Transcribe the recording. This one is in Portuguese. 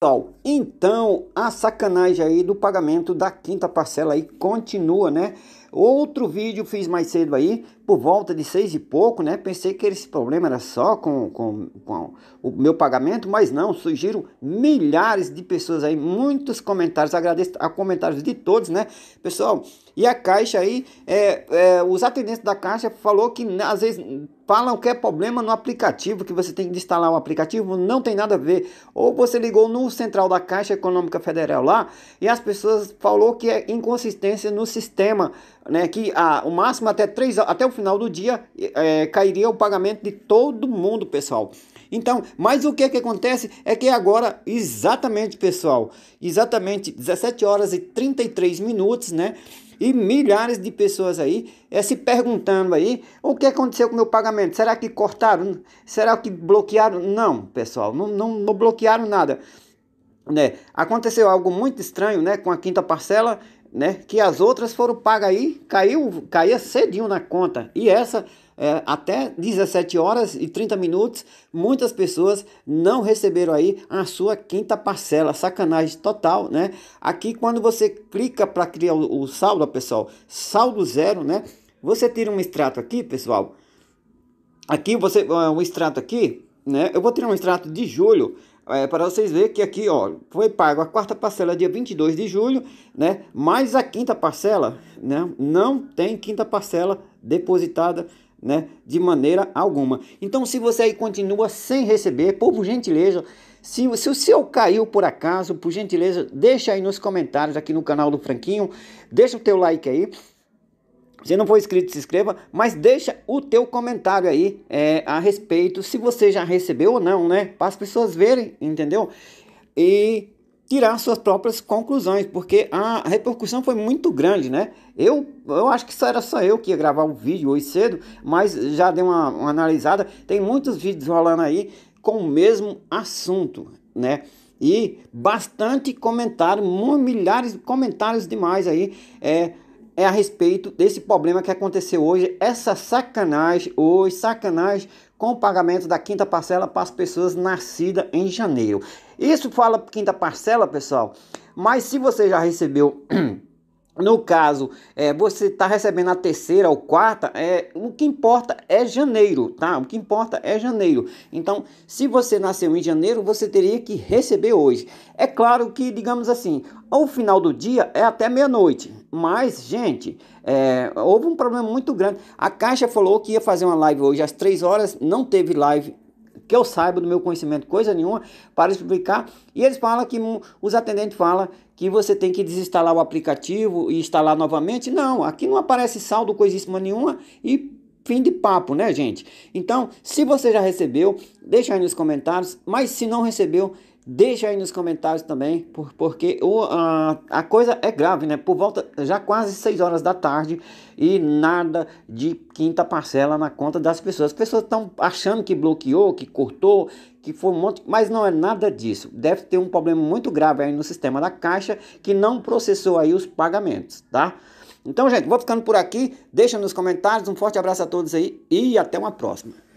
pessoal, então a sacanagem aí do pagamento da quinta parcela aí continua, né? Outro vídeo fiz mais cedo aí, por volta de seis e pouco, né? Pensei que esse problema era só com, com, com o meu pagamento, mas não, surgiram milhares de pessoas aí, muitos comentários, agradeço a comentários de todos, né? Pessoal, e a Caixa aí, é, é, os atendentes da Caixa falou que né, às vezes falam que é problema no aplicativo, que você tem que instalar o aplicativo, não tem nada a ver. Ou você ligou no central da Caixa Econômica Federal lá e as pessoas falou que é inconsistência no sistema né, que a, ah, o máximo até, três, até o final do dia é, cairia o pagamento de todo mundo, pessoal. Então, mas o que, que acontece é que agora, exatamente, pessoal, exatamente 17 horas e 33 minutos, né? E milhares de pessoas aí é, se perguntando aí o que aconteceu com o meu pagamento. Será que cortaram? Será que bloquearam? Não, pessoal, não, não, não bloquearam nada. Né? Aconteceu algo muito estranho né? com a quinta parcela né? Que as outras foram pagas aí, caiu, caía cedinho na conta. E essa, é, até 17 horas e 30 minutos, muitas pessoas não receberam aí a sua quinta parcela. Sacanagem total, né? Aqui, quando você clica para criar o, o saldo, pessoal, saldo zero, né? Você tira um extrato aqui, pessoal. Aqui você, é, um extrato aqui, né? Eu vou tirar um extrato de julho. É, para vocês verem que aqui ó, foi pago a quarta parcela dia 22 de julho, né? Mais a quinta parcela, né? Não tem quinta parcela depositada, né? De maneira alguma. Então, se você aí continua sem receber, por gentileza, se, se o seu caiu por acaso, por gentileza, deixa aí nos comentários aqui no canal do Franquinho, deixa o teu like aí se não for inscrito, se inscreva, mas deixa o teu comentário aí é, a respeito, se você já recebeu ou não, né? Para as pessoas verem, entendeu? E tirar suas próprias conclusões, porque a repercussão foi muito grande, né? Eu, eu acho que só era só eu que ia gravar o um vídeo hoje cedo, mas já dei uma, uma analisada. Tem muitos vídeos rolando aí com o mesmo assunto, né? E bastante comentário, milhares de comentários demais aí. É, é a respeito desse problema que aconteceu hoje, essa sacanagem hoje, sacanagem com o pagamento da quinta parcela para as pessoas nascidas em janeiro. Isso fala quinta parcela, pessoal, mas se você já recebeu. No caso, é, você está recebendo a terceira ou quarta, é, o que importa é janeiro, tá? O que importa é janeiro. Então, se você nasceu em janeiro, você teria que receber hoje. É claro que, digamos assim, ao final do dia é até meia-noite. Mas, gente, é, houve um problema muito grande. A Caixa falou que ia fazer uma live hoje às 3 horas, não teve live que eu saiba do meu conhecimento coisa nenhuma para explicar. E eles falam que os atendentes falam que você tem que desinstalar o aplicativo e instalar novamente. Não, aqui não aparece saldo coisíssima nenhuma e fim de papo, né, gente? Então, se você já recebeu, deixa aí nos comentários, mas se não recebeu, Deixa aí nos comentários também, por, porque o, a, a coisa é grave, né? Por volta já quase 6 horas da tarde e nada de quinta parcela na conta das pessoas. As pessoas estão achando que bloqueou, que cortou, que foi um monte, mas não é nada disso. Deve ter um problema muito grave aí no sistema da Caixa que não processou aí os pagamentos, tá? Então, gente, vou ficando por aqui. Deixa nos comentários. Um forte abraço a todos aí e até uma próxima.